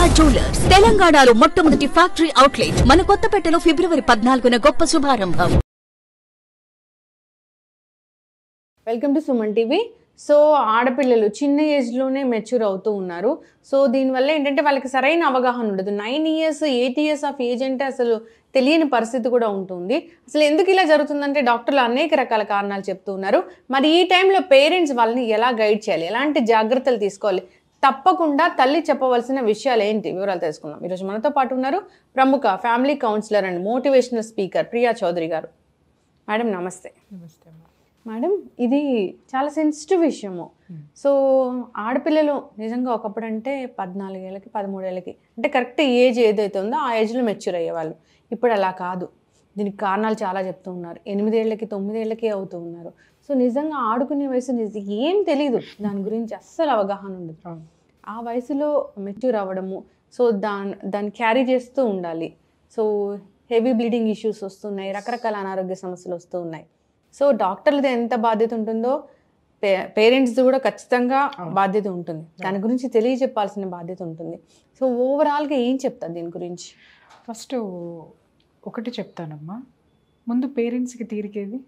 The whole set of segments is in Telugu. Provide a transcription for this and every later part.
దుర్గా జ్యువెలర్స్ తెలంగాణలో మొట్టమొదటి ఫ్యాక్టరీ అవుట్లెట్ మన కొత్తపేటలో ఫిబ్రవరి పద్నాలుగున గొప్ప శుభారంభం welcome to Suman TV so ఆడపిల్లలు చిన్న ఏజ్లోనే మెచ్యూర్ అవుతూ ఉన్నారు సో దీనివల్ల ఏంటంటే వాళ్ళకి సరైన అవగాహన ఉండదు nine years eight years of age అంటే అసలు తెలియని పరిస్థితి కూడా ఉంటుంది అసలు ఎందుకు ఇలా జరుగుతుందంటే డాక్టర్లు అనేక రకాల కారణాలు చెప్తూ ఉన్నారు మరి ఈ టైంలో పేరెంట్స్ వాళ్ళని ఎలా గైడ్ చేయాలి ఎలాంటి జాగ్రత్తలు తీసుకోవాలి తప్పకుండా తల్లి చెప్పవలసిన విషయాలు ఏంటి వివరాలు తెలుసుకుందాం ఈరోజు మనతో పాటు ఉన్నారు ప్రముఖ family counsellor and motivational speaker Priya Chaudhary గారు మేడం నమస్తే నమస్తే మేడం ఇది చాలా సెన్సిటివ్ విషయము సో ఆడపిల్లలు నిజంగా ఒకప్పుడు అంటే పద్నాలుగేళ్ళకి పదమూడేళ్ళకి అంటే కరెక్ట్ ఏజ్ ఏదైతే ఉందో ఆ ఏజ్లో మెచ్యూర్ అయ్యేవాళ్ళు ఇప్పుడు అలా కాదు దీనికి కారణాలు చాలా చెప్తూ ఉన్నారు ఎనిమిదేళ్లకి తొమ్మిదేళ్లకి అవుతూ ఉన్నారు సో నిజంగా ఆడుకునే వయసు నిజం ఏం తెలియదు దాని గురించి అస్సలు అవగాహన ఉండదు ఆ వయసులో మెచ్యూర్ అవ్వడము సో దాని దాన్ని క్యారీ చేస్తూ ఉండాలి సో హెవీ బ్లీడింగ్ ఇష్యూస్ వస్తున్నాయి రకరకాల అనారోగ్య సమస్యలు వస్తూ ఉన్నాయి సో డాక్టర్లది ఎంత బాధ్యత ఉంటుందో పే పేరెంట్స్ కూడా ఖచ్చితంగా బాధ్యత ఉంటుంది దాని గురించి తెలియజెప్పాల్సిన బాధ్యత ఉంటుంది సో ఓవరాల్గా ఏం చెప్తారు దీని గురించి ఫస్ట్ ఒకటి చెప్తానమ్మా ముందు పేరెంట్స్కి తీరికేది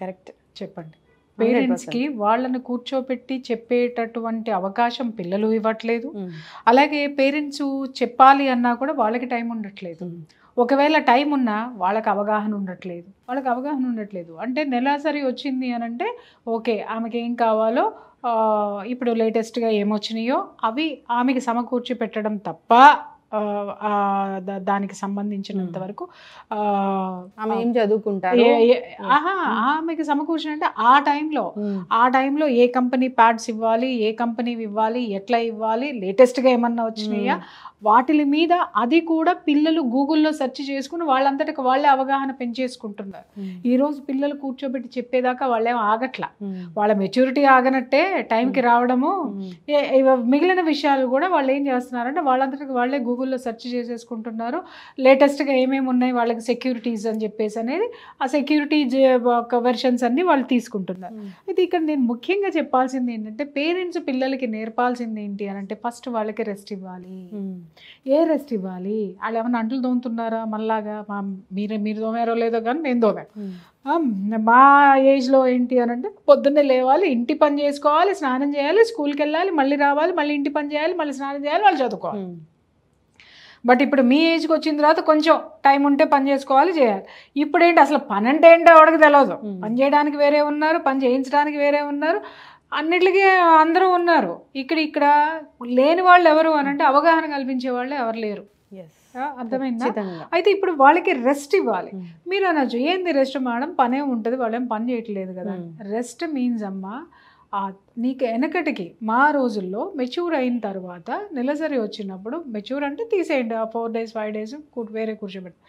కరెక్ట్ చెప్పండి పేరెంట్స్కి వాళ్ళని కూర్చోపెట్టి చెప్పేటటువంటి అవకాశం పిల్లలు ఇవ్వట్లేదు అలాగే పేరెంట్స్ చెప్పాలి అన్నా కూడా వాళ్ళకి టైం ఉండట్లేదు ఒకవేళ టైం ఉన్నా వాళ్ళకి అవగాహన ఉండట్లేదు వాళ్ళకి అవగాహన ఉండట్లేదు అంటే నెలసరి వచ్చింది అని అంటే ఓకే ఆమెకి ఏం కావాలో ఇప్పుడు లేటెస్ట్గా ఏమొచ్చినాయో అవి ఆమెకి సమకూర్చి పెట్టడం తప్ప దానికి సంబంధించినంత వరకు ఆమె ఏం చదువుకుంటారు ఆమెకి సమకూర్చిన అంటే ఆ టైంలో ఆ టైంలో ఏ కంపెనీ ప్యాడ్స్ ఇవ్వాలి ఏ కంపెనీ ఇవ్వాలి ఎట్లా ఇవ్వాలి లేటెస్ట్గా ఏమన్నా వచ్చినాయా వాటి మీద అది కూడా పిల్లలు గూగుల్లో సెర్చ్ చేసుకుని వాళ్ళంతటికి వాళ్ళే అవగాహన పెంచేసుకుంటున్నారు hmm. ఈ రోజు పిల్లలు కూర్చోబెట్టి చెప్పేదాకా వాళ్ళేం ఆగట్లా hmm. వాళ్ళ మెచ్యూరిటీ ఆగనట్టే టైంకి hmm. రావడము మిగిలిన విషయాలు కూడా వాళ్ళు ఏం చేస్తున్నారంటే వాళ్ళంతటికి వాళ్ళే గూగుల్లో సెర్చ్ చేసేసుకుంటున్నారు లేటెస్ట్గా ఏమేమి ఉన్నాయి వాళ్ళకి సెక్యూరిటీస్ అని చెప్పేసి అనేది ఆ సెక్యూరిటీ వెర్షన్స్ అన్ని వాళ్ళు తీసుకుంటున్నారు అయితే ఇక్కడ నేను ముఖ్యంగా చెప్పాల్సింది ఏంటంటే పేరెంట్స్ పిల్లలకి నేర్పాల్సింది ఏంటి అని అంటే ఫస్ట్ వాళ్ళకి రెస్ట్ ఇవ్వాలి ఏ రెస్ట్ ఇవ్వాలి వాళ్ళు ఏమైనా అంటలు దోముతున్నారా మళ్ళాగా మా మీరే మీరు దోమారో లేదో కానీ నేను దోమాను మా ఏజ్లో ఏంటి అని అంటే పొద్దున్నే లేవాలి ఇంటి పని చేసుకోవాలి స్నానం చేయాలి స్కూల్కి వెళ్ళాలి మళ్ళీ రావాలి మళ్ళీ ఇంటి పని చేయాలి మళ్ళీ స్నానం చేయాలి వాళ్ళు చదువుకోవాలి బట్ ఇప్పుడు మీ ఏజ్కి వచ్చిన తర్వాత కొంచెం టైం ఉంటే పని చేసుకోవాలి చేయాలి ఇప్పుడు ఏంటి అసలు పని అంటే ఏంటో ఎవరికి తెలియదు పని చేయడానికి వేరే ఉన్నారు పని చేయించడానికి వేరే ఉన్నారు అన్నిటికీ అందరూ ఉన్నారు ఇక్కడ ఇక్కడ లేని వాళ్ళు ఎవరు అని అంటే అవగాహన కల్పించే వాళ్ళు ఎవరు లేరు అర్థమైంది అయితే ఇప్పుడు వాళ్ళకి రెస్ట్ ఇవ్వాలి hmm. మీరు అనొచ్చు ఏంది రెస్ట్ మేడం పనే ఉంటుంది వాళ్ళేం పని చేయట్లేదు కదా రెస్ట్ hmm. మీన్స్ అమ్మా నీకు వెనకటికి మా రోజుల్లో మెచ్యూర్ అయిన తర్వాత నెలసరి వచ్చినప్పుడు మెచ్యూర్ అంటే తీసేయండి ఆ ఫోర్ డేస్ ఫైవ్ డేస్ వేరే కూర్చోబెట్టి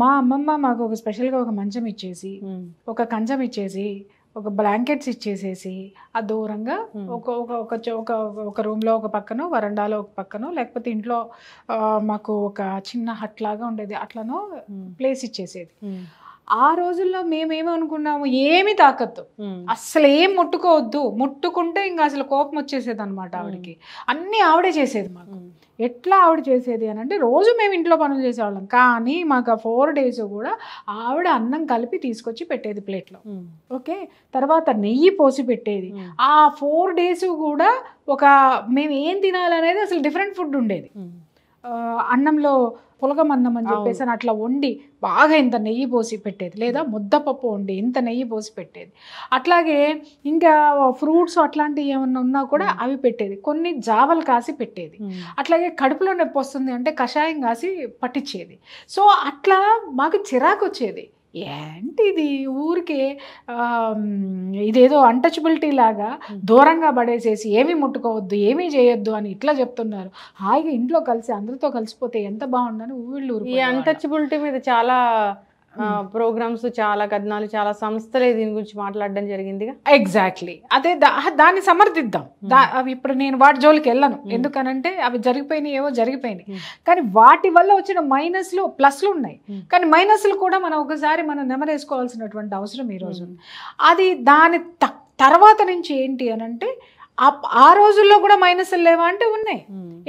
మా అమ్మమ్మ మాకు ఒక స్పెషల్గా ఒక మంచం ఇచ్చేసి hmm. ఒక కంచం ఇచ్చేసి ఒక బ్లాంకెట్స్ ఇచ్చేసేసి ఆ దూరంగా hmm. ఒక ఒక ఒక ఒక ఒక రూమ్లో ఒక పక్కన వరండాలో ఒక పక్కన లేకపోతే ఇంట్లో మాకు ఒక చిన్న హట్లాగా ఉండేది అట్లనో ప్లేస్ hmm. ఇచ్చేసేది hmm. ఆ రోజుల్లో మేమేమనుకున్నాము ఏమి తాకద్దు అసలు ఏం ముట్టుకోవద్దు ముట్టుకుంటే ఇంకా అసలు కోపం వచ్చేసేది అనమాట ఆవిడకి అన్నీ ఆవిడే చేసేది మాకు ఎట్లా ఆవిడ చేసేది అని అంటే రోజు మేము ఇంట్లో పనులు చేసేవాళ్ళం కానీ మాకు ఆ ఫోర్ డేస్ కూడా ఆవిడ అన్నం కలిపి తీసుకొచ్చి పెట్టేది ప్లేట్లో ఓకే తర్వాత నెయ్యి పోసి పెట్టేది ఆ ఫోర్ డేస్ కూడా ఒక మేము ఏం తినాలనేది అసలు డిఫరెంట్ ఫుడ్ ఉండేది అన్నంలో పులగమన్నం అని చెప్పేసి అట్లా వండి బాగా ఇంత నెయ్యి పోసి పెట్టేది లేదా ముద్దపప్పు వండి ఇంత నెయ్యి పోసి పెట్టేది అట్లాగే ఇంకా ఫ్రూట్స్ అట్లాంటివి ఏమన్నా ఉన్నా కూడా అవి పెట్టేది కొన్ని జావలు కాసి పెట్టేది అట్లాగే కడుపులో నొప్పి వస్తుంది అంటే కషాయం కాసి పట్టించేది సో అట్లా మాకు చిరాకు వచ్చేది ఏంటిది ఊరికే ఇదేదో అన్టచబిలిటీ లాగా దూరంగా పడేసేసి ఏమీ ముట్టుకోవద్దు ఏమీ చేయొద్దు అని ఇట్లా చెప్తున్నారు హాయిగా ఇంట్లో కలిసి అందరితో కలిసిపోతే ఎంత బాగుండని ఊళ్ళు ఈ అన్టచబిలిటీ మీద చాలా ప్రోగ్రామ్స్ చాలా కథనాలు చాలా సంస్థలే దీని గురించి మాట్లాడడం జరిగింది ఎగ్జాక్ట్లీ అదే దాన్ని సమర్థిద్దాం అవి ఇప్పుడు నేను వాటి జోలికి వెళ్ళను ఎందుకనంటే అవి జరిగిపోయినాయి ఏవో జరిగిపోయినాయి కానీ వాటి వల్ల వచ్చిన మైనస్లు ప్లస్లు ఉన్నాయి కానీ మైనస్లు కూడా మనం ఒకసారి మనం నెమరేసుకోవాల్సినటువంటి అవసరం ఈరోజు అది దాని తర్వాత నుంచి ఏంటి అని అంటే ఆ రోజుల్లో కూడా మైనస్లు లేవా అంటే ఉన్నాయి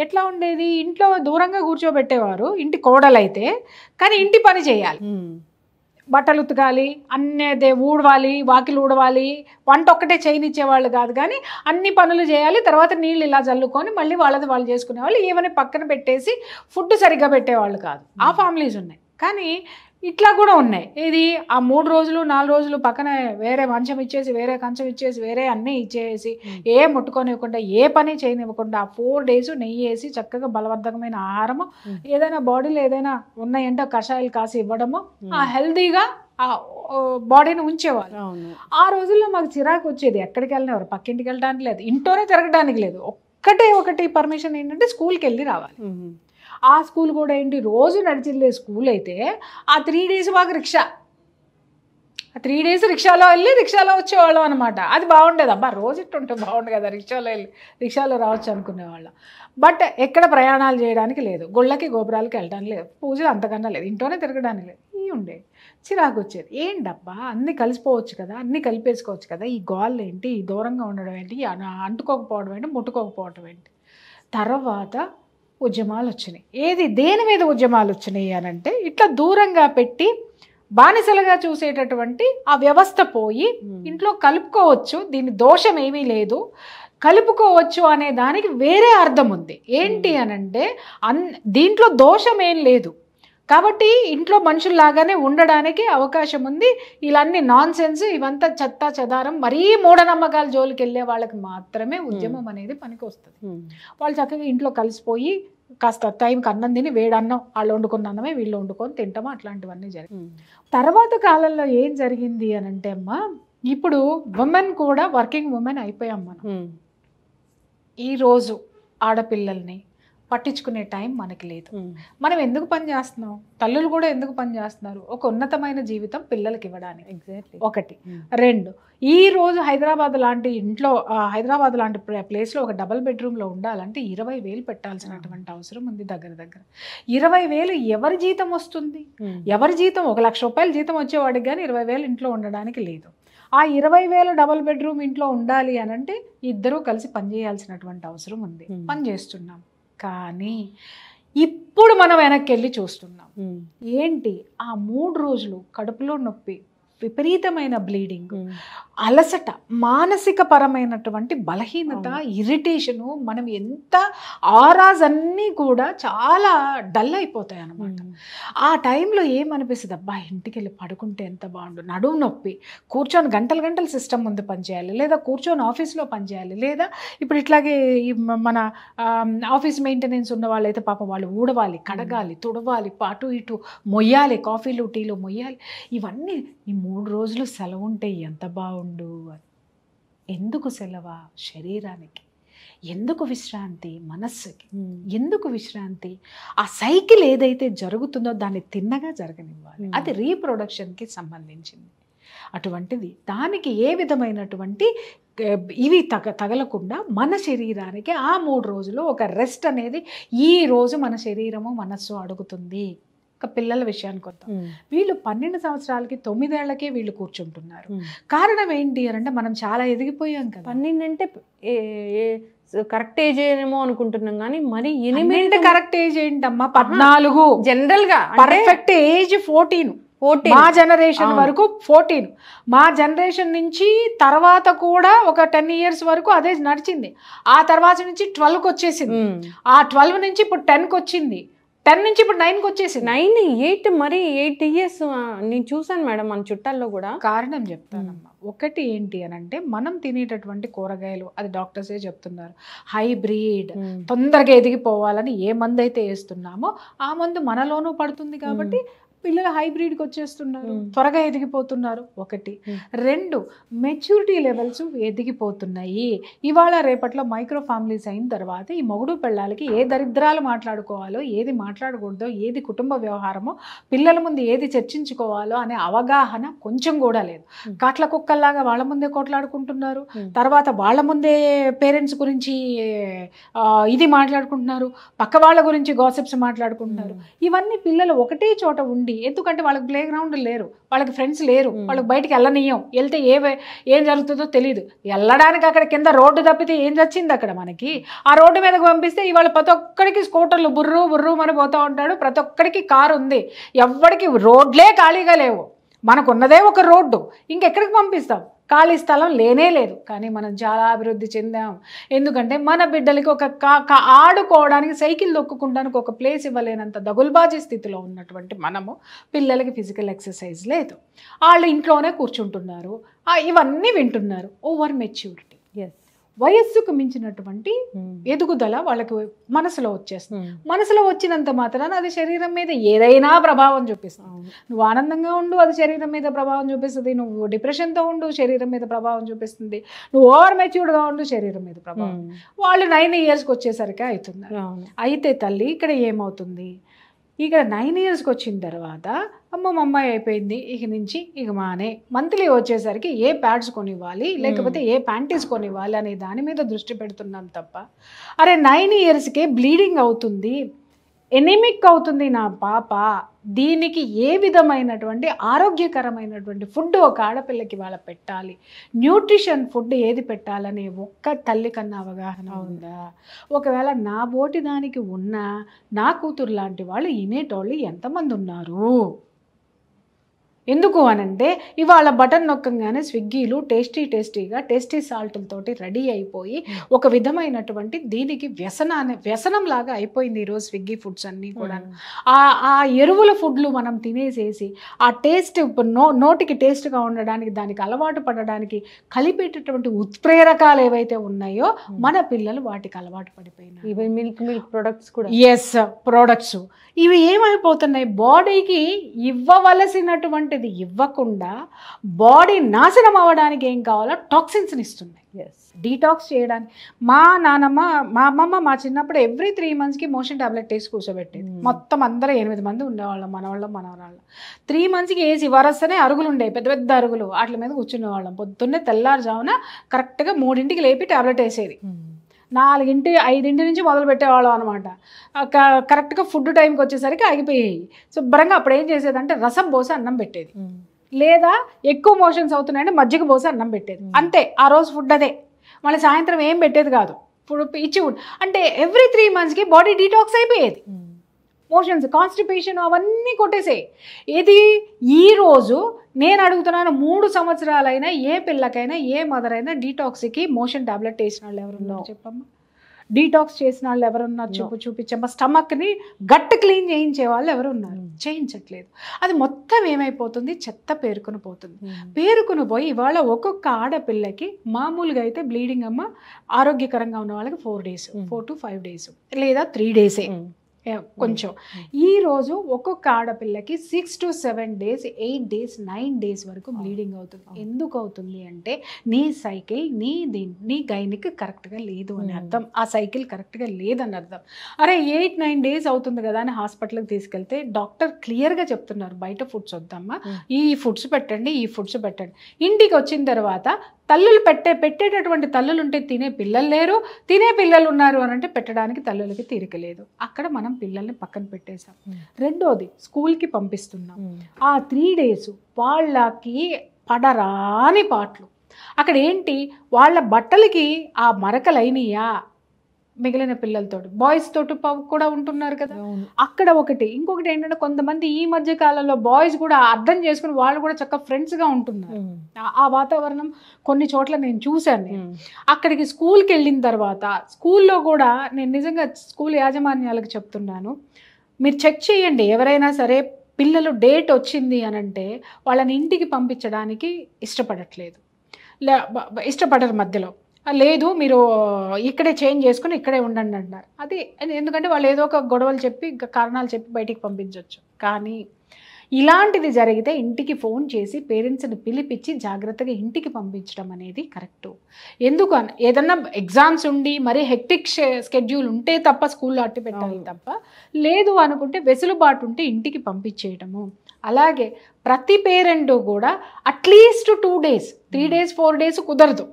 ఎట్లా ఉండేది ఇంట్లో దూరంగా కూర్చోబెట్టేవారు ఇంటి కోడలైతే కానీ ఇంటి పని చేయాలి బట్టలు ఉతకాలి అన్నేదే ఊడవాలి వాకిలు ఊడవాలి వంట ఒక్కటే చేయనిచ్చేవాళ్ళు కాదు కానీ అన్ని పనులు చేయాలి తర్వాత నీళ్ళు ఇలా జల్లుకొని మళ్ళీ వాళ్ళది వాళ్ళు చేసుకునేవాళ్ళు ఈవెన్ పక్కన పెట్టేసి ఫుడ్ సరిగ్గా పెట్టేవాళ్ళు కాదు ఆ ఫ్యామిలీస్ ఉన్నాయి కానీ ఇట్లా కూడా ఉన్నాయి ఇది ఆ మూడు రోజులు నాలుగు రోజులు పక్కన వేరే మంచం ఇచ్చేసి వేరే కంచం ఇచ్చేసి వేరే అన్నీ ఇచ్చేసి ఏ ముట్టుకొనివ్వకుండా ఏ పని చేయనివ్వకుండా ఆ ఫోర్ డేస్ నెయ్యి వేసి చక్కగా బలవర్ధకమైన ఆహారము ఏదైనా బాడీలో ఏదైనా ఉన్నాయంటే కషాయాలు కాసి ఇవ్వడము ఆ హెల్దీగా ఆ బాడీని ఉంచేవాళ్ళు ఆ రోజుల్లో మాకు చిరాకు వచ్చేది ఎక్కడికి వెళ్ళినవారు పక్కింటికి వెళ్ళడానికి లేదు ఇంట్లోనే తిరగడానికి లేదు ఒక్కటే ఒకటి పర్మిషన్ ఏంటంటే స్కూల్కి వెళ్ళి రావాలి ఆ స్కూల్ కూడా ఏంటి రోజు నడిచిల్లే స్కూల్ అయితే ఆ త్రీ డేస్ మాకు రిక్షా ఆ త్రీ డేస్ రిక్షాలో వెళ్ళి రిక్షాలో వచ్చేవాళ్ళం అనమాట అది బాగుండేది అబ్బా రోజు ఇట్టుంటే బాగుండు కదా రిక్షాలో వెళ్ళి రిక్షాలో రావచ్చు అనుకునేవాళ్ళం బట్ ఎక్కడ ప్రయాణాలు చేయడానికి లేదు గుళ్ళకి గోపురాలకి వెళ్ళడానికి లేదు పూజలు అంతకన్నా లేదు ఇంట్లోనే తిరగడానికి లేదు ఇవి ఉండేవి చిరాకు వచ్చేది ఏంటబ్బా అన్నీ కలిసిపోవచ్చు కదా అన్నీ కలిపేసుకోవచ్చు కదా ఈ గోళ్ళు ఏంటి దూరంగా ఉండడం ఏంటి అంటుకోకపోవడం ఏంటి ముట్టుకోకపోవడం ఏంటి తర్వాత ఉద్యమాలు వచ్చినాయి ఏది దేని మీద ఉద్యమాలు వచ్చినాయి అని అంటే ఇట్లా దూరంగా పెట్టి బానిసలుగా చూసేటటువంటి ఆ వ్యవస్థ పోయి ఇంట్లో కలుపుకోవచ్చు దీని దోషం ఏమీ లేదు కలుపుకోవచ్చు అనే దానికి వేరే అర్థం ఉంది ఏంటి అనంటే అన్ దీంట్లో దోషం ఏం లేదు కాబట్టి ఇంట్లో మనుషుల్లాగానే ఉండడానికి అవకాశం ఉంది ఇలాన్ని నాన్ సెన్స్ ఇవంతా చెత్త చెదారం మరీ మూఢనమ్మకాలు జోలికి వెళ్ళే వాళ్ళకి మాత్రమే ఉద్యమం అనేది పనికి వస్తుంది వాళ్ళు చక్కగా ఇంట్లో కలిసిపోయి కాస్త టైంకి అన్నం తిని వేడన్నం వాళ్ళు వండుకున్న అన్నమే వీళ్ళు వండుకొని తింటామా అట్లాంటివన్నీ జరిగి తర్వాత కాలంలో ఏం జరిగింది అని అంటే అమ్మా ఇప్పుడు ఉమెన్ కూడా వర్కింగ్ ఉమెన్ అయిపోయాం మనం ఈరోజు ఆడపిల్లల్ని పట్టించుకునే టైం మనకి లేదు మనం ఎందుకు పని చేస్తున్నాం తల్లులు కూడా ఎందుకు పని చేస్తున్నారు ఒక ఉన్నతమైన జీవితం పిల్లలకి ఇవ్వడానికి ఎగ్జాక్ట్లీ ఒకటి రెండు ఈ రోజు హైదరాబాద్ లాంటి ఇంట్లో హైదరాబాద్ లాంటి ప్లేస్లో ఒక డబల్ బెడ్రూమ్లో ఉండాలంటే ఇరవై వేలు పెట్టాల్సినటువంటి అవసరం ఉంది దగ్గర దగ్గర ఇరవై వేలు ఎవరి జీతం వస్తుంది ఎవరి జీతం ఒక లక్ష రూపాయల జీతం వచ్చేవాడికి కానీ ఇరవై వేలు ఇంట్లో ఉండడానికి లేదు ఆ ఇరవై వేల డబల్ బెడ్రూమ్ ఇంట్లో ఉండాలి అనంటే ఇద్దరూ కలిసి పనిచేయాల్సినటువంటి అవసరం ఉంది పని చేస్తున్నాం కానీ ఇప్పుడు మనం వెనక్కి వెళ్ళి చూస్తున్నాం ఏంటి ఆ మూడు రోజులు కడుపులో నొప్పి విపరీతమైన బ్లీడింగ్ అలసట మానసిక పరమైనటువంటి బలహీనత ఇరిటేషను మనం ఎంత ఆరాజ్ అన్నీ కూడా చాలా డల్ అయిపోతాయి అనమాట ఆ టైంలో ఏమనిపిస్తుంది అబ్బా ఇంటికి వెళ్ళి పడుకుంటే ఎంత బాగుండు నడుము నొప్పి కూర్చొని గంటలు గంటలు సిస్టమ్ ముందు పనిచేయాలి లేదా కూర్చొని ఆఫీస్లో పనిచేయాలి లేదా ఇప్పుడు ఇట్లాగే మన ఆఫీస్ మెయింటెనెన్స్ ఉన్న వాళ్ళైతే పాప వాళ్ళు ఊడవాలి కడగాలి తుడవాలి అటు ఇటు మొయ్యాలి కాఫీలు టీలు మొయ్యాలి ఇవన్నీ ఈ మూడు రోజులు సెలవు ఉంటే ఎంత బాగుండు ఉండు అని ఎందుకు సెలవు శరీరానికి ఎందుకు విశ్రాంతి మనస్సుకి ఎందుకు విశ్రాంతి ఆ సైకిల్ ఏదైతే జరుగుతుందో దాన్ని తిన్నగా జరగనివ్వాలి అది రీప్రొడక్షన్కి సంబంధించింది అటువంటిది దానికి ఏ విధమైనటువంటి ఇవి తగ తగలకుండా మన శరీరానికి ఆ మూడు రోజులు ఒక రెస్ట్ అనేది ఈ రోజు మన శరీరము మనస్సు అడుగుతుంది ఒక పిల్లల విషయానికి వద్దాం వీళ్ళు పన్నెండు సంవత్సరాలకి తొమ్మిదేళ్లకే వీళ్ళు కూర్చుంటున్నారు కారణం ఏంటి అంటే మనం చాలా ఎదిగిపోయాం కదా పన్నెండు అంటే కరెక్ట్ ఏజ్ ఏమో అనుకుంటున్నాం కానీ మరి ఎనిమిది కరెక్ట్ ఏజ్ ఏంటమ్మా పద్నాలుగు జనరల్ గా పర్ఫెక్ట్ ఏజ్ ఫోర్టీన్ ఫోర్టీన్ మా జనరేషన్ వరకు ఫోర్టీన్ మా జనరేషన్ నుంచి తర్వాత కూడా ఒక టెన్ ఇయర్స్ వరకు అదే నడిచింది ఆ తర్వాత నుంచి ట్వెల్వ్కి వచ్చేసింది ఆ ట్వెల్వ్ నుంచి ఇప్పుడు టెన్కి వచ్చింది టెన్ నుంచి ఇప్పుడు నైన్కి వచ్చేసి నైన్ ఎయిట్ మరి ఎయిట్ ఇయర్స్ నేను చూసాను మేడం మన చుట్టాల్లో కూడా కారణం చెప్తానమ్మా ఒకటి ఏంటి అని అంటే మనం తినేటటువంటి కూరగాయలు అది డాక్టర్స్ ఏ చెప్తున్నారు హైబ్రిడ్ తొందరగా ఎదిగిపోవాలని ఏ మందు అయితే వేస్తున్నామో ఆ మందు మనలోనూ పడుతుంది కాబట్టి పిల్లలు హైబ్రిడ్కి వచ్చేస్తున్నారు త్వరగా ఎదిగిపోతున్నారు ఒకటి రెండు మెచ్యూరిటీ లెవెల్స్ ఎదిగిపోతున్నాయి ఇవాళ రేపట్లో మైక్రో ఫ్యామిలీస్ అయిన తర్వాత ఈ మొగుడు పెళ్ళాలకి ఏ దరిద్రాలు మాట్లాడుకోవాలో ఏది మాట్లాడకూడదో ఏది కుటుంబ వ్యవహారమో పిల్లల ముందు ఏది చర్చించుకోవాలో అనే అవగాహన కొంచెం కూడా లేదు కాట్ల కుక్కల్లాగా వాళ్ళ ముందే కొట్లాడుకుంటున్నారు తర్వాత వాళ్ళ ముందే పేరెంట్స్ గురించి ఇది మాట్లాడుకుంటున్నారు పక్క వాళ్ళ గురించి గాసిప్స్ మాట్లాడుకుంటున్నారు ఇవన్నీ పిల్లలు ఒకటే చోట ఉండి ఎందుకంటే వాళ్ళకి ప్లే గ్రౌండ్ లేరు వాళ్ళకి ఫ్రెండ్స్ లేరు వాళ్ళకి బయటకు వెళ్ళనీయం వెళ్తే ఏ ఏం జరుగుతుందో తెలియదు వెళ్ళడానికి అక్కడ కింద రోడ్డు తప్పితే ఏం చచ్చింది అక్కడ మనకి ఆ రోడ్డు మీదకి పంపిస్తే ఇవాళ ప్రతి ఒక్కడికి స్కూటర్లు బుర్రు బుర్రు అని పోతూ ఉంటాడు ప్రతి ఒక్కడికి కారు ఉంది ఎవరికి రోడ్లే ఖాళీగా లేవు మనకున్నదే ఒక రోడ్డు ఇంకెక్కడికి పంపిస్తాం ఖాళీ స్థలం లేనే లేదు కానీ మనం చాలా అభివృద్ధి చెందాం ఎందుకంటే మన బిడ్డలకి ఒక ఆడుకోవడానికి సైకిల్ దొక్కుకుంటానికి ఒక ప్లేస్ ఇవ్వలేనంత దగుల్బాజీ స్థితిలో ఉన్నటువంటి మనము పిల్లలకి ఫిజికల్ ఎక్సర్సైజ్ లేదు వాళ్ళు ఇంట్లోనే కూర్చుంటున్నారు ఇవన్నీ వింటున్నారు ఓవర్ మెచ్యూరిటీ ఎస్ వయస్సుకు మించినటువంటి hmm. ఎదుగుదల వాళ్ళకి మనసులో వచ్చేస్తుంది hmm. మనసులో వచ్చినంత మాత్రాన అది శరీరం మీద ఏదైనా ప్రభావం చూపిస్తుంది నువ్వు ఆనందంగా ఉండు అది శరీరం మీద ప్రభావం చూపిస్తుంది నువ్వు డిప్రెషన్తో ఉండు శరీరం మీద ప్రభావం చూపిస్తుంది నువ్వు ఓవర్ మెచ్యూర్డ్గా ఉండు శరీరం మీద ప్రభావం hmm. వాళ్ళు నైన్ ఇయర్స్కి వచ్చేసరికి అవుతుంది అయితే తల్లి ఇక్కడ ఏమవుతుంది ఇక నైన్ ఇయర్స్కి వచ్చిన తర్వాత అమ్మ అమ్మాయి అయిపోయింది ఇక నుంచి ఇక మానే మంత్లీ వచ్చేసరికి ఏ ప్యాడ్స్ కొనివ్వాలి లేకపోతే ఏ ప్యాంటీస్ కొనివ్వాలి అనే దాని మీద దృష్టి పెడుతున్నాం తప్ప అరే నైన్ ఇయర్స్కే బ్లీడింగ్ అవుతుంది ఎనిమిక్ అవుతుంది నా పాప దీనికి ఏ విధమైనటువంటి ఆరోగ్యకరమైనటువంటి ఫుడ్ ఒక ఆడపిల్లకి వాళ్ళ పెట్టాలి న్యూట్రిషన్ ఫుడ్ ఏది పెట్టాలనే ఒక్క తల్లి కన్నా అవగాహన ఉందా ఒకవేళ నా బోటి దానికి ఉన్న నా కూతురు లాంటి వాళ్ళు ఇనేటోళ్ళు ఎంతమంది ఉన్నారు ఎందుకు అనంటే ఇవాళ బటన్ నొక్కంగానే స్విగ్గీలు టేస్టీ టేస్టీగా టేస్టీ సాల్ట్లతోటి రెడీ అయిపోయి ఒక విధమైనటువంటి దీనికి వ్యసన వ్యసనం లాగా అయిపోయింది ఈరోజు స్విగ్గీ ఫుడ్స్ అన్నీ కూడా ఆ ఎరువుల ఫుడ్లు మనం తినేసేసి ఆ టేస్ట్ నో నోటికి టేస్ట్గా ఉండడానికి దానికి అలవాటు పడడానికి కలిపేటటువంటి ఉత్ప్రేరకాలు ఏవైతే ఉన్నాయో మన పిల్లలు వాటికి అలవాటు పడిపోయినాయి ఇవి మిల్క్ మిల్క్ ప్రొడక్ట్స్ కూడా ఎస్ ప్రొడక్ట్స్ ఇవి ఏమైపోతున్నాయి బాడీకి ఇవ్వవలసినటువంటి అలాంటిది ఇవ్వకుండా బాడీ నాశనం అవ్వడానికి ఏం కావాలో టాక్సిన్స్ని ఇస్తున్నాయి డీటాక్స్ చేయడానికి మా నానమ్మ మా అమ్మమ్మ మా చిన్నప్పుడు ఎవ్రీ త్రీ మంత్స్కి మోషన్ టాబ్లెట్ వేసి కూర్చోబెట్టేది hmm. మొత్తం అందరూ ఎనిమిది మంది ఉండేవాళ్ళం మనవాళ్ళం మనవరాళ్ళం త్రీ మంత్స్కి వేసి వరసనే అరుగులు ఉండేవి పెద్ద పెద్ద అరుగులు వాటి మీద కూర్చునేవాళ్ళం పొద్దున్నే తెల్లారుజామున కరెక్ట్గా మూడింటికి లేపి టాబ్లెట్ వేసేది hmm. నాలుగింటి ఐదింటి నుంచి మొదలు పెట్టేవాళ్ళం అనమాట కరెక్ట్గా ఫుడ్ టైంకి వచ్చేసరికి ఆగిపోయాయి శుభ్రంగా అప్పుడు ఏం చేసేదంటే రసం పోసి అన్నం పెట్టేది లేదా ఎక్కువ మోషన్స్ అవుతున్నాయంటే మజ్జిగ పోసి అన్నం పెట్టేది అంతే ఆ రోజు ఫుడ్ అదే మళ్ళీ సాయంత్రం ఏం పెట్టేది కాదు ఇప్పుడు ఇచ్చి అంటే ఎవ్రీ త్రీ మంత్స్కి బాడీ డీటాక్స్ అయిపోయేది మోషన్స్ కాన్స్టిపేషన్ అవన్నీ కొట్టేసే ఇది ఈరోజు నేను అడుగుతున్నాను మూడు సంవత్సరాలైనా ఏ పిల్లకైనా ఏ మదర్ అయినా డీటాక్స్కి మోషన్ ట్యాబ్లెట్ వేసిన వాళ్ళు ఉన్నారు చెప్పమ్మా డీటాక్స్ చేసిన వాళ్ళు ఎవరున్నారు చూపు చూపించమ్మా స్టమక్ని గట్టు క్లీన్ చేయించే వాళ్ళు ఎవరున్నారు hmm. చేయించట్లేదు అది మొత్తం ఏమైపోతుంది చెత్త పేరుకుని పోతుంది hmm. పేరుకుని పోయి ఇవాళ ఒక్కొక్క ఆడపిల్లకి మామూలుగా అయితే బ్లీడింగ్ అమ్మ ఆరోగ్యకరంగా ఉన్న వాళ్ళకి four days four to five days లేదా త్రీ డేసే Hmm. కొంచెం hmm. ఈరోజు ఒక్కొక్క ఆడపిల్లకి six to seven days eight days nine days వరకు బ్లీడింగ్ oh. అవుతుంది oh. ఎందుకు అవుతుంది అంటే నీ సైకిల్ నీ దీన్ని నీ గైనిక్ కరెక్ట్గా లేదు అని hmm. అర్థం ఆ సైకిల్ కరెక్ట్గా లేదని అర్థం అరే ఎయిట్ నైన్ డేస్ అవుతుంది కదా అని హాస్పిటల్కి తీసుకెళ్తే డాక్టర్ క్లియర్గా చెప్తున్నారు బయట ఫుడ్స్ వద్దమ్మా ఈ ఫుడ్స్ పెట్టండి ఈ ఫుడ్స్ పెట్టండి ఇంటికి వచ్చిన తర్వాత తల్లులు పెట్టే పెట్టేటటువంటి తల్లులు ఉంటే తినే పిల్లలు లేరు తినే పిల్లలు ఉన్నారు అని అంటే పెట్టడానికి తల్లులకి తీరిక లేదు అక్కడ మనం పిల్లల్ని పక్కన పెట్టేశాం రెండోది స్కూల్కి పంపిస్తున్నాం ఆ త్రీ డేస్ వాళ్ళకి పడరాని పాటలు అక్కడ ఏంటి వాళ్ళ బట్టలకి ఆ మరకలైనయా మిగిలిన పిల్లలతో బాయ్స్ తోటి కూడా ఉంటున్నారు కదా అక్కడ ఒకటి ఇంకొకటి ఏంటంటే కొంతమంది ఈ మధ్య కాలంలో బాయ్స్ కూడా అర్థం చేసుకుని వాళ్ళు కూడా చక్కగా ఫ్రెండ్స్గా ఉంటున్నారు ఆ వాతావరణం కొన్ని చోట్ల నేను చూశాను అక్కడికి స్కూల్కి వెళ్ళిన తర్వాత స్కూల్లో కూడా నేను నిజంగా స్కూల్ యాజమాన్యాలకు చెప్తున్నాను మీరు చెక్ చేయండి ఎవరైనా సరే పిల్లలు డేట్ వచ్చింది అని అంటే వాళ్ళని ఇంటికి పంపించడానికి ఇష్టపడట్లేదు ఇష్టపడరు మధ్యలో లేదు మీరు ఇక్కడే చేంజ్ చేసుకుని ఇక్కడే ఉండండి అంటున్నారు అది ఎందుకంటే వాళ్ళు ఏదో ఒక గొడవలు చెప్పి కారణాలు చెప్పి బయటికి పంపించవచ్చు కానీ ఇలాంటిది జరిగితే ఇంటికి ఫోన్ చేసి పేరెంట్స్ని పిలిపించి జాగ్రత్తగా ఇంటికి పంపించడం అనేది కరెక్టు ఎందుకు ఏదన్నా ఎగ్జామ్స్ ఉండి మరీ హెక్టిక్ స్కెడ్యూల్ ఉంటే తప్ప స్కూల్లో అట్టి పెట్టాలి తప్ప లేదు అనుకుంటే వెసులుబాటు ఉంటే ఇంటికి పంపించేయటము అలాగే ప్రతి పేరెంట్ కూడా at least two days three days four days కుదరదు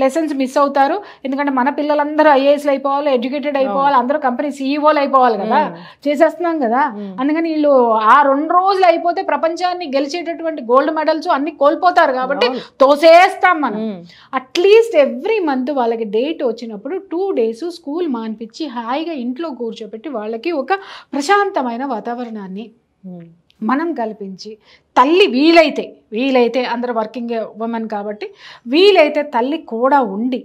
లెసన్స్ మిస్ అవుతారు ఎందుకంటే మన పిల్లలందరూ ఐఏఎస్ అయిపోవాలి ఎడ్యుకేటెడ్ అయిపోవాలి అందరూ కంపెనీ సీఈఓలు అయిపోవాలి కదా చేసేస్తున్నాం కదా అందుకని వీళ్ళు ఆ రెండు రోజులు అయిపోతే ప్రపంచాన్ని గెలిచేటటువంటి గోల్డ్ మెడల్స్ అన్ని కోల్పోతారు కాబట్టి తోసేస్తాం మనం అట్లీస్ట్ ఎవ్రీ మంత్ వాళ్ళకి డేట్ వచ్చినప్పుడు టూ డేస్ స్కూల్ మాన్పించి హాయిగా ఇంట్లో కూర్చోబెట్టి వాళ్ళకి ఒక ప్రశాంతమైన వాతావరణాన్ని మనం కల్పించి తల్లి వీలైతే వీలైతే అందరు వర్కింగ్ ఉమెన్ కాబట్టి వీలైతే తల్లి కూడా ఉండి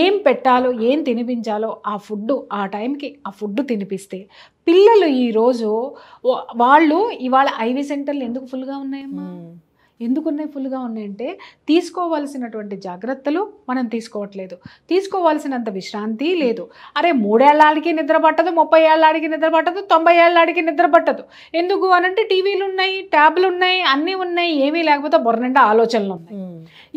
ఏం పెట్టాలో ఏం తినిపించాలో ఆ ఫుడ్ ఆ టైంకి ఆ ఫుడ్ తినిపిస్తే పిల్లలు ఈరోజు వాళ్ళు ఇవాళ ఐవీ సెంటర్లు ఎందుకు ఫుల్గా ఉన్నాయమ్మా ఎందుకున్నాయి ఫుల్గా ఉన్నాయంటే తీసుకోవాల్సినటువంటి జాగ్రత్తలు మనం తీసుకోవట్లేదు తీసుకోవాల్సినంత విశ్రాంతి లేదు అరే మూడేళ్ళాడికి నిద్ర పట్టదు ముప్పై ఏళ్ళాడికి నిద్ర పట్టదు తొంభై ఏళ్ళాడికి నిద్ర పట్టదు ఎందుకు అనంటే టీవీలు ఉన్నాయి ట్యాబ్లు ఉన్నాయి అన్నీ ఉన్నాయి ఏమీ లేకపోతే బొర్రెండా ఆలోచనలు ఉన్నాయి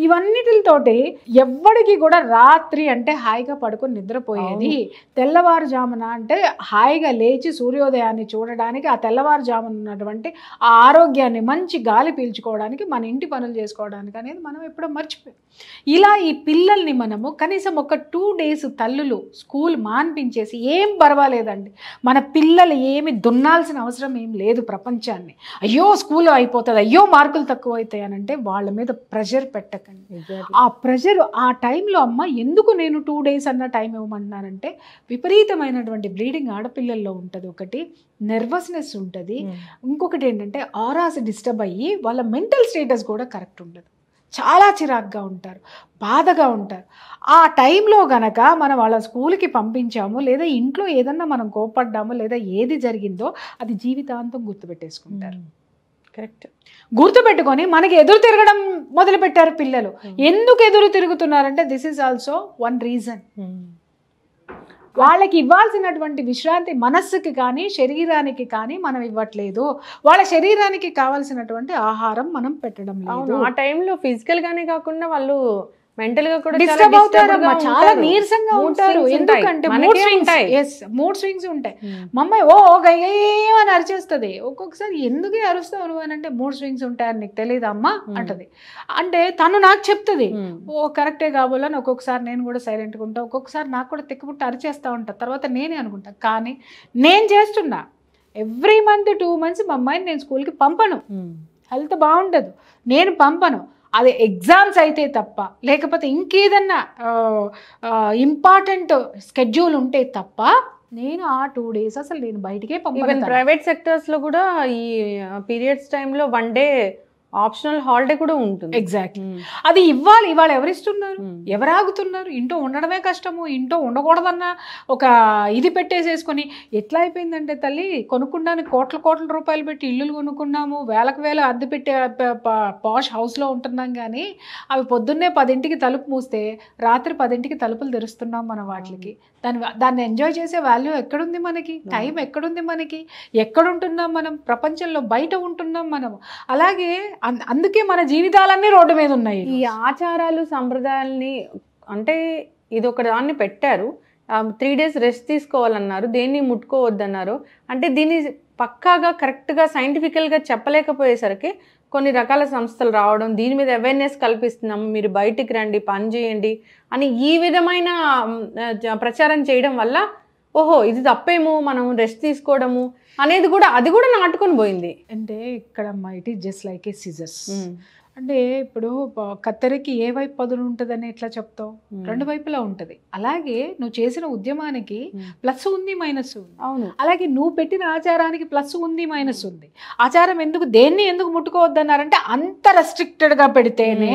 ఇవన్నిటితోటి ఎవ్వడికి కూడా రాత్రి అంటే హాయిగా పడుకుని నిద్రపోయేది తెల్లవారుజామున అంటే హాయిగా లేచి సూర్యోదయాన్ని చూడడానికి ఆ తెల్లవారుజామున ఉన్నటువంటి ఆ ఆరోగ్యాన్ని మంచి గాలి పీల్చుకోవడానికి మన ఇంటి పనులు చేసుకోవడానికి అనేది మనం ఎప్పుడో మర్చిపోయాం ఇలా ఈ పిల్లల్ని మనము కనీసం ఒక టూ డేస్ తల్లులు స్కూల్ మాన్పించేసి ఏం పర్వాలేదండి మన పిల్లలు ఏమి దున్నాల్సిన అవసరం ఏం లేదు ప్రపంచాన్ని అయ్యో స్కూల్ అయిపోతుంది అయ్యో మార్కులు తక్కువ అవుతాయి అని అంటే వాళ్ళ మీద ప్రెషర్ పెట్టకండి ఆ ప్రెషర్ ఆ టైంలో అమ్మ ఎందుకు నేను టూ డేస్ అన్న టైం ఇవ్వమంటున్నానంటే విపరీతమైనటువంటి బ్లీడింగ్ ఆడపిల్లల్లో ఉంటుంది ఒకటి నెర్వస్నెస్ ఉంటుంది hmm. ఇంకొకటి ఏంటంటే ఆరాస డిస్టర్బ్ అయ్యి వాళ్ళ మెంటల్ స్టేటస్ కూడా కరెక్ట్ ఉండదు చాలా చిరాక్గా ఉంటారు బాధగా ఉంటారు ఆ టైంలో గనక మనం వాళ్ళ స్కూల్కి పంపించాము లేదా ఇంట్లో ఏదన్నా మనం కోపడ్డాము లేదా ఏది జరిగిందో అది జీవితాంతం గుర్తుపెట్టేసుకుంటారు కరెక్ట్ hmm. గుర్తుపెట్టుకొని మనకి ఎదురు తిరగడం మొదలుపెట్టారు పిల్లలు hmm. ఎందుకు ఎదురు తిరుగుతున్నారంటే this is also one reason వాళ్ళకి ఇవ్వాల్సినటువంటి విశ్రాంతి మనస్సుకి కానీ శరీరానికి కానీ మనం ఇవ్వట్లేదు వాళ్ళ శరీరానికి కావాల్సినటువంటి ఆహారం మనం పెట్టడం లేదు ఆ టైంలో ఫిజికల్ గానే కాకుండా వాళ్ళు మెంటల్ గా కూడా డిస్టర్బ్ అవుతారు చాలా నీరసంగా ఉంటారు ఎందుకంటే mood swings yes mood swings ఉంటాయి మా అమ్మాయి hmm. ఓ అని అరిచేస్తుంది ఒక్కొక్కసారి ఎందుకు అరుస్తావు నువ్వు అని అంటే మూడ్ స్వింగ్స్ ఉంటాయని నీకు తెలియదు అమ్మా hmm. అంటది అంటే తను నాకు చెప్తుంది hmm. ఓ కరెక్టే కాబోలని ఒక్కొక్కసారి నేను కూడా సైలెంట్గా ఉంటా ఒక్కొక్కసారి నాకు కూడా తిక్కుబుట్టి అరిచేస్తా ఉంటా తర్వాత నేనే అనుకుంటా కానీ నేను చేస్తున్నా ఎవ్రీ మంత్ టూ మంత్స్ మా అమ్మాయిని నేను స్కూల్కి పంపను హెల్త్ బాగుండదు నేను పంపను అది ఎగ్జామ్స్ అయితే తప్ప లేకపోతే ఇంకేదన్నా ఇంపార్టెంట్ స్కెడ్యూల్ ఉంటే తప్ప నేను ఆ టూ డేస్ అసలు నేను బయటికే పంపాను ప్రైవేట్ లో కూడా ఈ పీరియడ్స్ టైంలో వన్ డే ఆప్షనల్ హాలిడే కూడా ఉంటుంది ఎగ్జాక్ట్లీ అది ఇవ్వాలి ఇవాళ ఎవరిస్తున్నారు ఎవరాగుతున్నారు ఇంట్లో ఉండడమే కష్టము ఇంట్లో ఉండకూడదన్న ఒక ఇది పెట్టేసేసుకొని ఎట్లా అయిపోయిందంటే తల్లి కొనుక్కుండానికి కోట్ల కోట్ల రూపాయలు పెట్టి ఇల్లులు కొనుక్కున్నాము వేలకు వేల అద్దె పెట్టే పాష్ హౌస్లో ఉంటున్నాం కానీ అవి పొద్దున్నే పదింటికి తలుపు మూస్తే రాత్రి పదింటికి తలుపులు తెరుస్తున్నాం మన వాటికి దాని దాన్ని ఎంజాయ్ చేసే వాల్యూ ఎక్కడుంది మనకి టైం ఎక్కడుంది మనకి ఎక్కడుంటున్నాం మనం ప్రపంచంలో బయట ఉంటున్నాం మనం అలాగే అందుకే మన జీవితాలన్నీ రోడ్డు మీద ఉన్నాయి ఈ ఆచారాలు సంప్రదాయాలని అంటే ఇది ఒక దాన్ని పెట్టారు త్రీ డేస్ రెస్ట్ తీసుకోవాలన్నారు దేన్ని ముట్టుకోవద్దన్నారు అంటే దీన్ని పక్కాగా కరెక్ట్గా సైంటిఫికల్గా చెప్పలేకపోయేసరికి కొన్ని రకాల సంస్థలు రావడం దీని మీద అవేర్నెస్ కల్పిస్తున్నాం మీరు బయటికి రండి పని చేయండి అని ఈ విధమైన ప్రచారం చేయడం వల్ల ఓహో ఇది తప్పేమో మనం రెస్ట్ తీసుకోవడము అనేది కూడా అది కూడా నాటుకొని పోయింది అంటే ఇక్కడ అమ్మా it is just like a scissors అంటే ఇప్పుడు కత్తెరకి ఏ వైపు పదులు ఉంటుందని ఎట్లా చెప్తావు రెండు వైపులా ఉంటుంది అలాగే నువ్వు చేసిన ఉద్యమానికి ప్లస్ ఉంది మైనస్ ఉంది అవును అలాగే నువ్వు పెట్టిన ఆచారానికి ప్లస్ ఉంది మైనస్ ఉంది ఆచారం ఎందుకు దేన్ని ఎందుకు ముట్టుకోవద్దన్నారంటే అంత రెస్ట్రిక్టెడ్గా పెడితేనే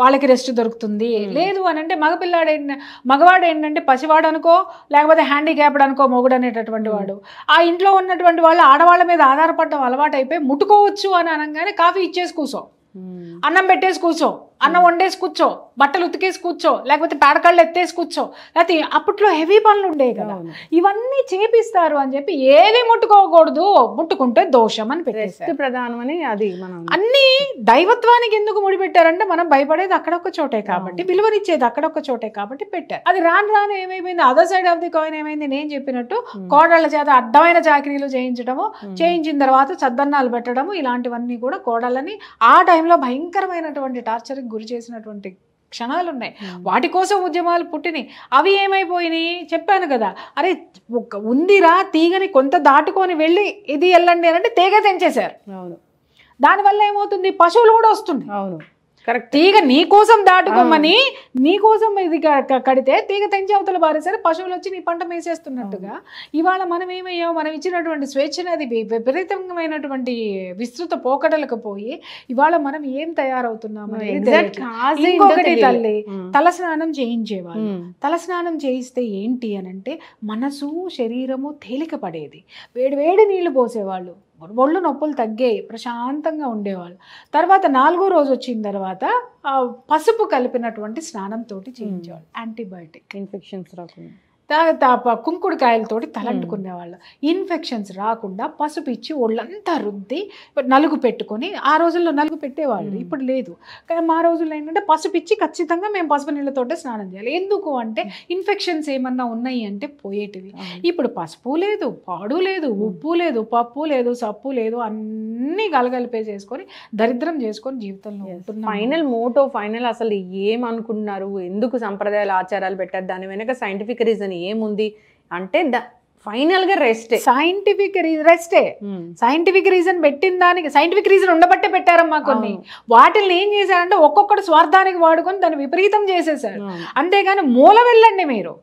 వాళ్ళకి రెస్ట్ దొరుకుతుంది లేదు అని అంటే మగపిల్లాడు ఏంటి మగవాడు ఏంటంటే పసివాడు అనుకో లేకపోతే హ్యాండిక్యాప్డ్ అనుకో మొగుడు అనేటటువంటి వాడు ఆ ఇంట్లో ఉన్నటువంటి వాళ్ళు ఆడవాళ్ళ మీద ఆధారపడడం అలవాటు అయిపోయి ముట్టుకోవచ్చు అని అనగానే కాఫీ ఇచ్చేసి కూసో Hmm. అన్నం పెట్టేసి కూర్చో అన్నం hmm. వండేసి కూర్చో బట్టలు ఉతికేసి కూర్చో లేకపోతే పేడకాళ్ళు ఎత్తేసి కూర్చో లేకపోతే అప్పట్లో హెవీ పనులు ఉండేవి కదా ఇవన్నీ చేపిస్తారు అని చెప్పి ఏది ముట్టుకోకూడదు ముట్టుకుంటే దోషం అని పెట్టేసి ప్రధానమని అది మనం అన్ని దైవత్వానికి ఎందుకు ముడిపెట్టారంటే మనం భయపడేది అక్కడొక్క చోటే కాబట్టి విలువనిచ్చేది అక్కడొక్క చోటే కాబట్టి పెట్టారు అది రాను రాను ఏమైపోయింది other side of the coin ఏమైంది నేను చెప్పినట్టు hmm. కోడళ్ళ చేత అడ్డమైన చాకరీలు చేయించడము చేయించిన తర్వాత చద్దన్నాలు పెట్టడము ఇలాంటివన్నీ కూడా కోడళ్ళని ఆ టైం టైంలో భయంకరమైనటువంటి టార్చర్కి గురి చేసినటువంటి క్షణాలు ఉన్నాయి hmm. వాటి కోసం ఉద్యమాలు పుట్టినాయి అవి ఏమైపోయినాయి చెప్పాను కదా అరే ఒక ఉందిరా తీగని కొంత దాటుకొని వెళ్ళి ఇది వెళ్ళండి అని అంటే తీగ తెంచేశారు అవును దానివల్ల ఏమవుతుంది పశువులు కూడా వస్తుంది అవును కరెక్ట్ తీగ నీ కోసం దాటుకోమని నీ కోసం ఇది కడితే తీగ తెంచి అవతల బారేసారి పశువులు వచ్చి నీ పంట మేసేస్తున్నట్టుగా ఇవాళ మనం ఏమయ్యాం మనం ఇచ్చినటువంటి స్వేచ్ఛ అది విపరీతమైనటువంటి విస్తృత పోకడలకు పోయి ఇవాళ మనం ఏం తయారవుతున్నాము ఇంకొకటి తల్లి తల స్నానం చేయించేవాళ్ళు తల స్నానం చేయిస్తే ఏంటి అని అంటే మనసు శరీరము తేలిక పడేది వేడి వేడి నీళ్లు పోసేవాళ్ళు ఒళ్ళు నొప్పులు తగ్గాయి ప్రశాంతంగా ఉండేవాళ్ళు తర్వాత నాలుగో రోజు వచ్చిన తర్వాత పసుపు కలిపినటువంటి స్నానంతో చేయించేవాళ్ళు యాంటీబయాటిక్ ఇన్ఫెక్షన్స్ రాకుండా కుంకుడుకాయలతోటి తలంటుకునేవాళ్ళు ఇన్ఫెక్షన్స్ రాకుండా పసుపు ఇచ్చి ఒళ్ళంతా రుద్ది నలుగు పెట్టుకొని ఆ రోజుల్లో నలుగు పెట్టేవాళ్ళు ఇప్పుడు లేదు కానీ మా రోజుల్లో ఏంటంటే పసుపు ఇచ్చి ఖచ్చితంగా మేము పసుపు నీళ్ళతో స్నానం చేయాలి ఎందుకు అంటే ఇన్ఫెక్షన్స్ ఏమన్నా ఉన్నాయి అంటే పోయేటివి ఇప్పుడు పసుపు లేదు పాడు లేదు ఉప్పు లేదు పప్పు లేదు సప్పు లేదు అన్నీ గలగలిపే చేసుకొని దరిద్రం చేసుకొని జీవితంలో ఫైనల్ మోటో ఫైనల్ అసలు ఏమనుకున్నారు ఎందుకు సంప్రదాయాలు ఆచారాలు పెట్టారు దాని వెనక సైంటిఫిక్ రీజన్ అందులో ఏముంది అంటే ద ఫైనల్ గా రెస్ట్ సైంటిఫిక్ రెస్టే సైంటిఫిక్ రీజన్ పెట్టిన దానికి సైంటిఫిక్ రీజన్ ఉండబట్టే పెట్టారమ్మా కొన్ని వాటిని ఏం చేశారంటే ఒక్కొక్కటి స్వార్థానికి వాడుకొని దాన్ని విపరీతం చేసేసారు అంతేగాని మూల వెళ్ళండి మీరు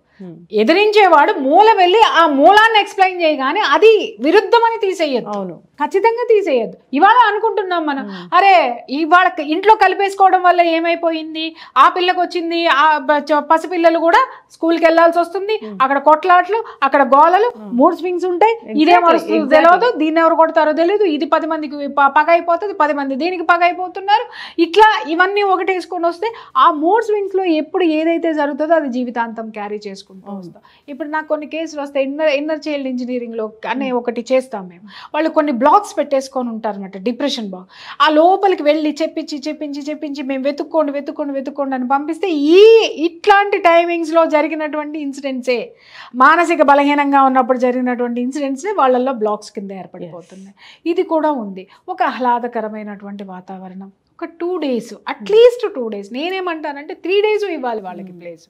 ఎదిరించేవాడు మూల వెళ్ళి ఆ మూలాన్ని ఎక్స్ప్లెయిన్ చేయగానే అది విరుద్ధమని తీసేయద్దు అవును ఖచ్చితంగా తీసేయద్దు ఇవాళ అనుకుంటున్నాం మనం అరే ఇవాళ ఇంట్లో కలిపేసుకోవడం వల్ల ఏమైపోయింది ఆ పిల్లకు వచ్చింది ఆ పసిపిల్లలు కూడా స్కూల్కి వెళ్లాల్సి వస్తుంది అక్కడ కొట్లాట్లు అక్కడ గోలలు మూడు స్వింగ్స్ ఉంటాయి ఇదే మరుస్తుంది తెలియదు దీన్ని ఎవరు కొడతారో తెలియదు ఇది పది మందికి పగ అయిపోతుంది పది మంది దీనికి పగ అయిపోతున్నారు ఇట్లా ఇవన్నీ ఒకటేసుకొని వస్తే ఆ మూడు స్వింగ్స్లో ఎప్పుడు ఏదైతే జరుగుతుందో అది జీవితాంతం క్యారీ చేసుకుంటుంది చేసుకుంటూ వస్తాం ఇప్పుడు నాకు కొన్ని కేసులు వస్తాయి ఇన్నర్ ఇన్నర్ చైల్డ్ ఇంజనీరింగ్లో అనే ఒకటి చేస్తాం మేము వాళ్ళు కొన్ని బ్లాక్స్ పెట్టేసుకొని ఉంటారు అనమాట డిప్రెషన్ బ్లాక్ ఆ లోపలికి వెళ్ళి చెప్పించి చెప్పించి చెప్పించి మేము వెతుక్కోండి వెతుక్కోండి వెతుక్కోండి అని పంపిస్తే ఈ ఇట్లాంటి టైమింగ్స్లో జరిగినటువంటి ఇన్సిడెంట్సే మానసిక బలహీనంగా ఉన్నప్పుడు జరిగినటువంటి ఇన్సిడెంట్సే వాళ్ళల్లో బ్లాక్స్ కింద ఏర్పడిపోతున్నాయి ఇది కూడా ఉంది ఒక ఆహ్లాదకరమైనటువంటి వాతావరణం ఒక two days at least two days నేనేమంటానంటే త్రీ డేస్ ఇవ్వాలి వాళ్ళకి ప్లేస్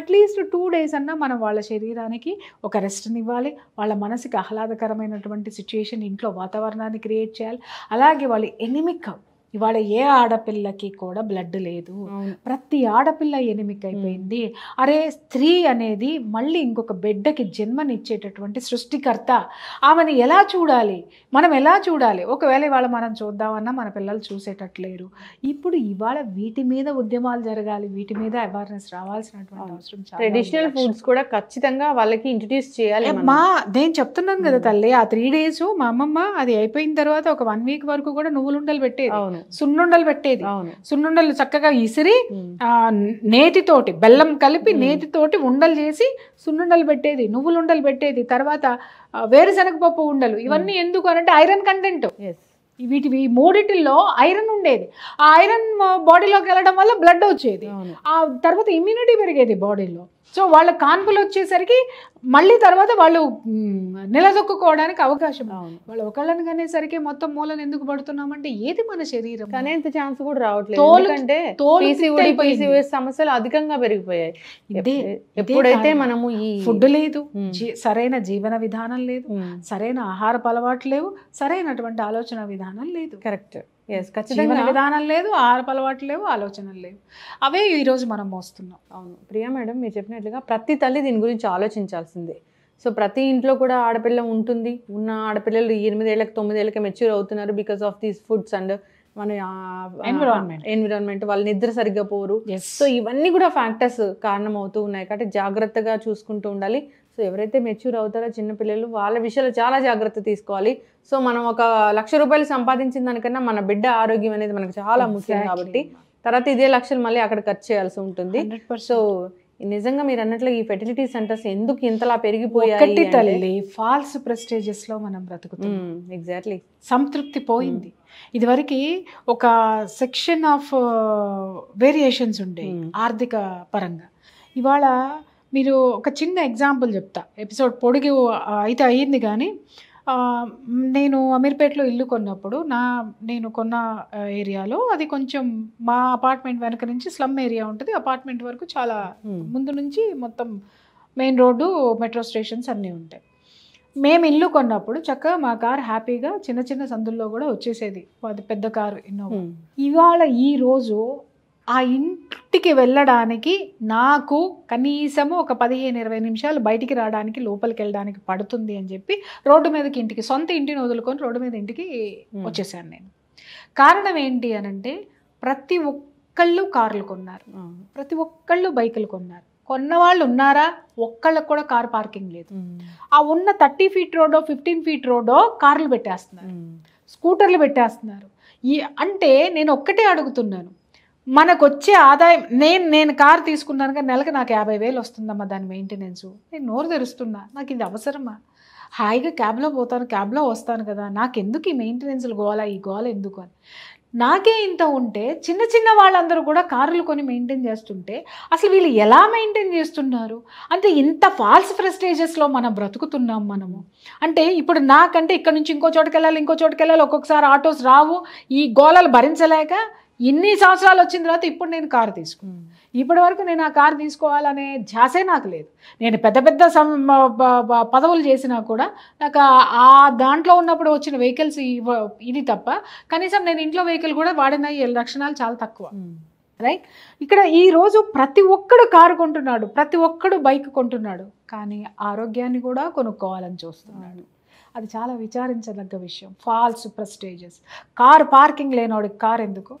అట్లీస్ట్ టూ డేస్ అన్నా మనం వాళ్ళ శరీరానికి ఒక రెస్ట్ని ఇవ్వాలి వాళ్ళ మనసుకి ఆహ్లాదకరమైనటువంటి సిచ్యుయేషన్ ఇంట్లో వాతావరణాన్ని క్రియేట్ చేయాలి అలాగే వాళ్ళు ఎనిమిక్ ఇవాళ ఏ ఆడపిల్లకి కూడా బ్లడ్ లేదు ప్రతి ఆడపిల్ల ఎనిమిక అయిపోయింది అరే స్త్రీ అనేది మళ్ళీ ఇంకొక బిడ్డకి జన్మనిచ్చేటటువంటి సృష్టికర్త ఆమెను ఎలా చూడాలి మనం ఎలా చూడాలి ఒకవేళ ఇవాళ మనం చూద్దామన్నా మన పిల్లలు చూసేటట్లేరు ఇప్పుడు ఇవాళ వీటి మీద ఉద్యమాలు జరగాలి వీటి మీద అవేర్నెస్ రావాల్సినటువంటి అవసరం ట్రెడిషనల్ ఫుడ్స్ కూడా ఖచ్చితంగా వాళ్ళకి ఇంట్రడ్యూస్ చేయాలి మా నేను చెప్తున్నాను కదా తల్లి ఆ త్రీ డేస్ మా అమ్మమ్మ అది అయిపోయిన తర్వాత ఒక వన్ వీక్ వరకు కూడా నువ్వులుండలు పెట్టేది సున్నుండలు పెట్టేది సున్నుండలు చక్కగా ఇసిరి నేతితోటి బెల్లం కలిపి నేతితోటి ఉండలు చేసి సున్నుండలు పెట్టేది నువ్వులు ఉండలు పెట్టేది తర్వాత వేరుశనగపప్పు ఉండలు ఇవన్నీ ఎందుకు అనంటే ఐరన్ కంటెంట్ వీటి ఈ మూడిటిల్లో ఐరన్ ఉండేది ఆ ఐరన్ బాడీలోకి వెళ్ళడం వల్ల బ్లడ్ వచ్చేది ఆ తర్వాత ఇమ్యూనిటీ పెరిగేది బాడీలో సో వాళ్ళ కాన్పులు వచ్చేసరికి మళ్ళీ తర్వాత వాళ్ళు నిలదొక్కుకోవడానికి అవకాశం వాళ్ళు ఒకళ్ళని కనేసరికి మొత్తం మూలం ఎందుకు పడుతున్నామంటే ఏది మన శరీరం కనేంత ఛాన్స్ కూడా రావట్లేదు సమస్యలు అధికంగా పెరిగిపోయాయి ఎప్పుడైతే మనము ఈ ఫుడ్ లేదు సరైన జీవన విధానం లేదు సరైన ఆహారపు అలవాట్లు లేవు సరైనటువంటి ఆలోచన విధానం లేదు కరెక్ట్ జీవన విధానం లేదు ఆరు అలవాట్లు లేవు ఆలోచనలు లేవు అవే ఈరోజు మనం మోస్తున్నాం అవును ప్రియా మేడం మీరు చెప్పినట్లుగా ప్రతి తల్లి దీని గురించి ఆలోచించాల్సిందే సో ప్రతి ఇంట్లో కూడా ఆడపిల్ల ఉంటుంది ఉన్న ఆడపిల్లలు ఎనిమిదేళ్ళకి తొమ్మిదేళ్ళకి మెచ్యూర్ అవుతున్నారు because of these foods and మన ఎన్విరాన్మెంట్ ఎన్విరాన్మెంట్ వాళ్ళు నిద్ర సరిగ్గా పోరు సో ఇవన్నీ కూడా ఫ్యాక్టర్స్ కారణం అవుతూ ఉన్నాయి కాబట్టి జాగ్రత్తగా చూసుకుంటూ ఉండాలి సో ఎవరైతే మెచ్యూర్ అవుతారో చిన్నపిల్లలు వాళ్ళ విషయాలు చాలా జాగ్రత్త తీసుకోవాలి సో మనం ఒక లక్ష రూపాయలు సంపాదించిన దానికన్నా మన బిడ్డ ఆరోగ్యం అనేది మనకు చాలా ముఖ్యం కాబట్టి తర్వాత ఇదే లక్షలు మళ్ళీ అక్కడ ఖర్చు చేయాల్సి ఉంటుంది సో నిజంగా మీరు అన్నట్లు ఈ ఫెర్టిలిటీ సెంటర్స్ ఎందుకు ఇంతలా పెరిగిపోయాయి తల్లి ఫాల్స్ ప్రెస్టేజెస్ లో మనం బ్రతుకు ఎగ్జాక్ట్లీ సంతృప్తి పోయింది ఇదివరకు ఒక సెక్షన్ ఆఫ్ వేరియేషన్స్ ఉండే ఆర్థిక పరంగా ఇవాళ మీరు ఒక చిన్న ఎగ్జాంపుల్ చెప్తా ఎపిసోడ్ పొడిగి అయితే అయ్యింది కానీ నేను అమీర్పేటలో ఇల్లు కొన్నప్పుడు నా నేను కొన్న ఏరియాలో అది కొంచెం మా అపార్ట్మెంట్ వెనక నుంచి స్లమ్ ఏరియా ఉంటుంది అపార్ట్మెంట్ వరకు చాలా ముందు నుంచి మొత్తం మెయిన్ రోడ్డు మెట్రో స్టేషన్స్ అన్నీ ఉంటాయి మేము ఇల్లు కొన్నప్పుడు చక్కగా మా కార్ హ్యాపీగా చిన్న చిన్న సందుల్లో కూడా వచ్చేసేది అది పెద్ద కారు ఇన్నోవా ఇవాళ ఈ రోజు ఆ ఇంటికి వెళ్ళడానికి నాకు కనీసము ఒక పదిహేను ఇరవై నిమిషాలు బయటికి రావడానికి లోపలికి వెళ్ళడానికి పడుతుంది అని చెప్పి రోడ్డు మీదకి ఇంటికి సొంత ఇంటిని వదులుకొని రోడ్డు మీద ఇంటికి వచ్చేసాను నేను కారణం ఏంటి అనంటే ప్రతి ఒక్కళ్ళు కార్లు కొన్నారు ప్రతి ఒక్కళ్ళు బైకులు కొన్నారు కొన్న వాళ్ళు ఉన్నారా ఒక్కళ్ళకి కూడా కార్ పార్కింగ్ లేదు ఆ ఉన్న థర్టీ ఫీట్ రోడో ఫిఫ్టీన్ ఫీట్ రోడో కార్లు పెట్టేస్తున్నారు స్కూటర్లు పెట్టేస్తున్నారు ఈ అంటే నేను ఒక్కటే అడుగుతున్నాను మనకు వచ్చే ఆదాయం నేను నేను కారు తీసుకున్నాను కానీ నెలకు నాకు యాభై వేలు వస్తుందమ్మా దాని మెయింటెనెన్సు నేను నోరు తెరుస్తున్నా నాకు ఇది అవసరమా హాయిగా క్యాబ్లో పోతాను క్యాబ్లో వస్తాను కదా ఎందుకు ఈ మెయింటెనెన్స్లు గోల ఈ గోల ఎందుకు అని నాకే ఇంత ఉంటే చిన్న చిన్న వాళ్ళందరూ కూడా కార్లు కొని మెయింటైన్ చేస్తుంటే అసలు వీళ్ళు ఎలా మెయింటైన్ చేస్తున్నారు అంటే ఇంత ఫాల్స్ ఫ్రెస్టేజెస్లో మనం బ్రతుకుతున్నాం మనము అంటే ఇప్పుడు నాకంటే ఇక్కడ నుంచి ఇంకో చోటుకెళ్ళాలి వెళ్ళాలి ఇంకో చోటుకెళ్ళాలి ఒక్కొక్కసారి ఆటోస్ రావు ఈ గోళలు భరించలేక ఇన్ని సంవత్సరాలు వచ్చిన తర్వాత ఇప్పుడు నేను కారు తీసుకున్నాను ఇప్పటి వరకు నేను ఆ కారు తీసుకోవాలనే ధ్యాసే నాకు లేదు నేను పెద్ద పెద్ద పదవులు చేసినా కూడా నాకు ఆ దాంట్లో ఉన్నప్పుడు వచ్చిన వెహికల్స్ ఇది తప్ప కనీసం నేను ఇంట్లో వెహికల్ కూడా వాడిన లక్షణాలు చాలా తక్కువ రైట్ ఇక్కడ ఈరోజు ప్రతి ఒక్కడు కారు కొంటున్నాడు ప్రతి ఒక్కడు బైక్ కొంటున్నాడు కానీ ఆరోగ్యాన్ని కూడా కొనుక్కోవాలని చూస్తున్నాడు అది చాలా విచారించదగ్గ విషయం ఫాల్స్ ప్రెస్టేజెస్ కార్ పార్కింగ్ లేనివాడికి కార్ ఎందుకు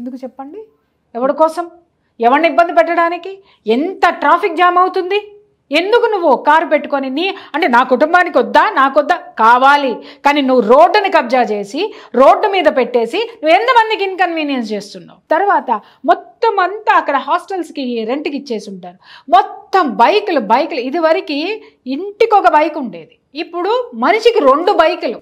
ఎందుకు చెప్పండి ఎవడి కోసం ఎవరిని ఇబ్బంది పెట్టడానికి ఎంత ట్రాఫిక్ జామ్ అవుతుంది ఎందుకు నువ్వు కారు పెట్టుకొని నీ అంటే నా కుటుంబానికి వద్దా వద్దా కావాలి కానీ నువ్వు రోడ్డుని కబ్జా చేసి రోడ్డు మీద పెట్టేసి నువ్వు ఎంతమందికి ఇన్కన్వీనియన్స్ చేస్తున్నావు తర్వాత మొత్తం అంతా అక్కడ హాస్టల్స్కి రెంట్కి ఇచ్చేసి ఉంటారు మొత్తం బైకులు బైకులు ఇదివరకు ఇంటికి ఒక బైక్ ఉండేది ఇప్పుడు మనిషికి రెండు బైకులు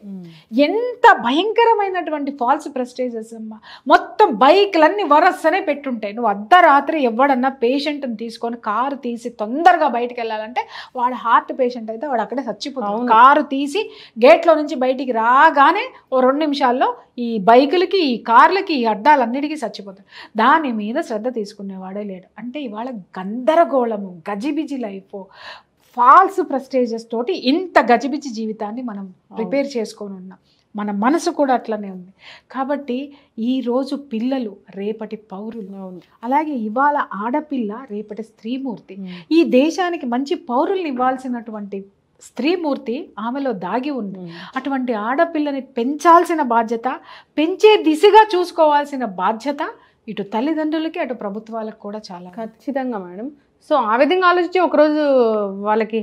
ఎంత భయంకరమైనటువంటి ఫాల్స్ ప్రెస్టేజెస్ అమ్మా మొత్తం బైకులన్నీ వరసనే పెట్టుంటాయి నువ్వు అర్ధరాత్రి ఎవడన్నా పేషెంట్ని తీసుకొని కారు తీసి తొందరగా బయటకు వెళ్ళాలంటే వాడు హార్ట్ పేషెంట్ అయితే వాడు అక్కడే చచ్చిపోతాడు కారు తీసి గేట్లో నుంచి బయటికి రాగానే ఓ రెండు నిమిషాల్లో ఈ బైకులకి ఈ కార్లకి ఈ అడ్డాలన్నిటికీ చచ్చిపోతాడు దాని మీద శ్రద్ధ తీసుకునేవాడే లేడు అంటే ఇవాళ గందరగోళము గజిబిజి లైఫ్ ఫాల్స్ ప్రెస్టేజెస్ తోటి ఇంత గజిబిజి జీవితాన్ని మనం ప్రిపేర్ చేసుకొని ఉన్నాం మన మనసు కూడా అట్లనే ఉంది కాబట్టి ఈరోజు పిల్లలు రేపటి పౌరులు అలాగే ఇవాళ ఆడపిల్ల రేపటి స్త్రీమూర్తి ఈ దేశానికి మంచి పౌరుల్ని ఇవ్వాల్సినటువంటి స్త్రీమూర్తి ఆమెలో దాగి ఉంది అటువంటి ఆడపిల్లని పెంచాల్సిన బాధ్యత పెంచే దిశగా చూసుకోవాల్సిన బాధ్యత ఇటు తల్లిదండ్రులకి అటు ప్రభుత్వాలకు కూడా చాలా ఖచ్చితంగా మేడం సో ఆ విధంగా ఆలోచించి ఒకరోజు వాళ్ళకి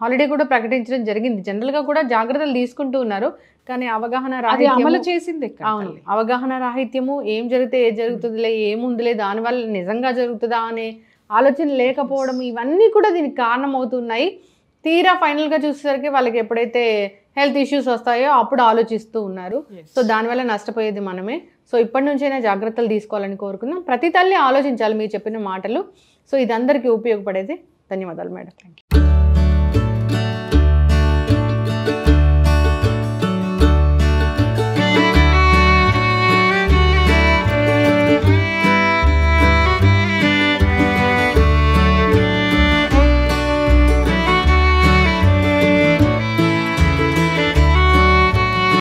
హాలిడే కూడా ప్రకటించడం జరిగింది జనరల్గా కూడా జాగ్రత్తలు తీసుకుంటూ ఉన్నారు కానీ అవగాహన అది అమలు చేసింది అవును అవగాహన రాహిత్యము ఏం జరిగితే ఏ జరుగుతుందిలే ఏముందిలే దానివల్ల నిజంగా జరుగుతుందా అనే ఆలోచన లేకపోవడం ఇవన్నీ కూడా దీనికి కారణమవుతున్నాయి తీరా ఫైనల్గా చూసేసరికి వాళ్ళకి ఎప్పుడైతే హెల్త్ ఇష్యూస్ వస్తాయో అప్పుడు ఆలోచిస్తూ ఉన్నారు సో దానివల్ల నష్టపోయేది మనమే సో ఇప్పటి నుంచైనా జాగ్రత్తలు తీసుకోవాలని కోరుకుందాం ప్రతి తల్లి ఆలోచించాలి మీరు చెప్పిన మాటలు సో ఇది అందరికీ ఉపయోగపడేది ధన్యవాదాలు మేడం థ్యాంక్ యూ